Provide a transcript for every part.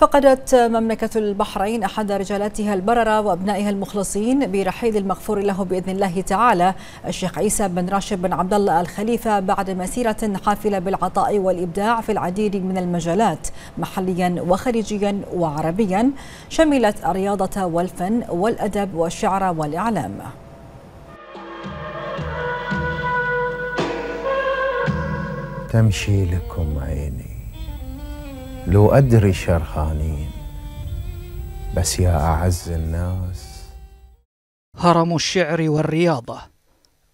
فقدت مملكة البحرين أحد رجالاتها البررة وأبنائها المخلصين برحيل المغفور له بإذن الله تعالى الشيخ عيسى بن راشد بن عبد الله الخليفة بعد مسيرة حافلة بالعطاء والإبداع في العديد من المجالات محليا وخارجيا وعربيا شملت الرياضة والفن والأدب والشعر والإعلام تمشي لكم لو أدري شرخانين بس يا أعز الناس هرم الشعر والرياضة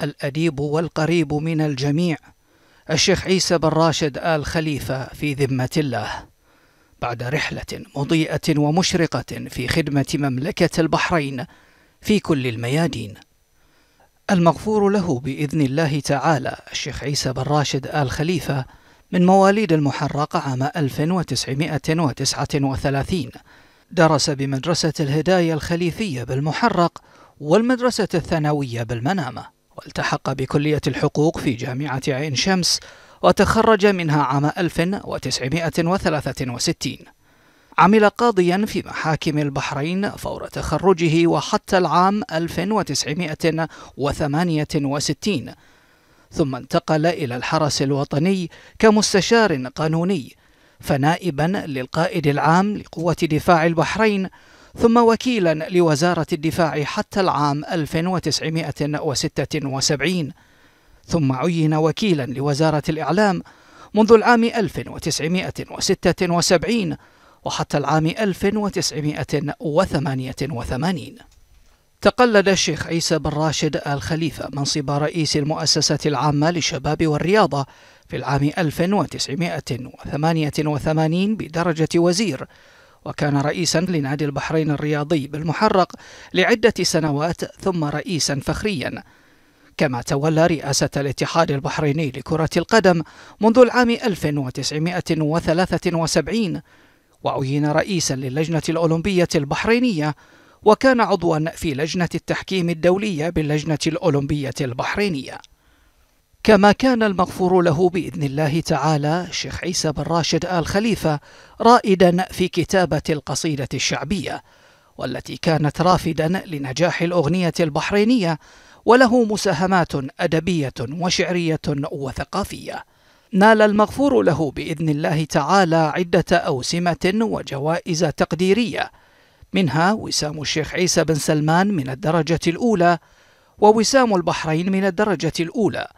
الأديب والقريب من الجميع الشيخ عيسى بن راشد آل خليفة في ذمة الله بعد رحلة مضيئة ومشرقة في خدمة مملكة البحرين في كل الميادين المغفور له بإذن الله تعالى الشيخ عيسى بن راشد آل خليفة من مواليد المحرقة عام 1939 درس بمدرسة الهداية الخليفية بالمحرق والمدرسة الثانوية بالمنامة والتحق بكلية الحقوق في جامعة عين شمس وتخرج منها عام 1963 عمل قاضيا في محاكم البحرين فور تخرجه وحتى العام 1968 ثم انتقل إلى الحرس الوطني كمستشار قانوني فنائبا للقائد العام لقوة دفاع البحرين ثم وكيلا لوزارة الدفاع حتى العام 1976 ثم عين وكيلا لوزارة الإعلام منذ العام 1976 وحتى العام 1988 تقلد الشيخ عيسى بن راشد آل خليفة منصب رئيس المؤسسة العامة للشباب والرياضة في العام 1988 بدرجة وزير وكان رئيسا لنادي البحرين الرياضي بالمحرق لعدة سنوات ثم رئيسا فخريا كما تولى رئاسة الاتحاد البحريني لكرة القدم منذ العام 1973 وعين رئيسا للجنة الأولمبية البحرينية وكان عضوا في لجنة التحكيم الدولية باللجنة الأولمبية البحرينية كما كان المغفور له بإذن الله تعالى شيخ عيسى بن راشد آل خليفة رائدا في كتابة القصيدة الشعبية والتي كانت رافدا لنجاح الأغنية البحرينية وله مساهمات أدبية وشعرية وثقافية نال المغفور له بإذن الله تعالى عدة أوسمة وجوائز تقديرية منها وسام الشيخ عيسى بن سلمان من الدرجة الأولى ووسام البحرين من الدرجة الأولى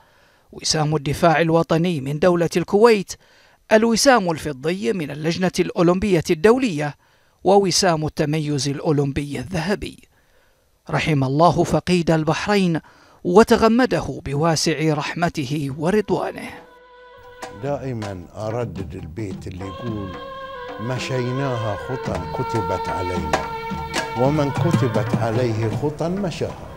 وسام الدفاع الوطني من دولة الكويت الوسام الفضي من اللجنة الأولمبية الدولية ووسام التميز الأولمبي الذهبي رحم الله فقيد البحرين وتغمده بواسع رحمته ورضوانه دائما أردد البيت اللي يقول مشيناها خطى كتبت علينا ومن كتبت عليه خطى مشاها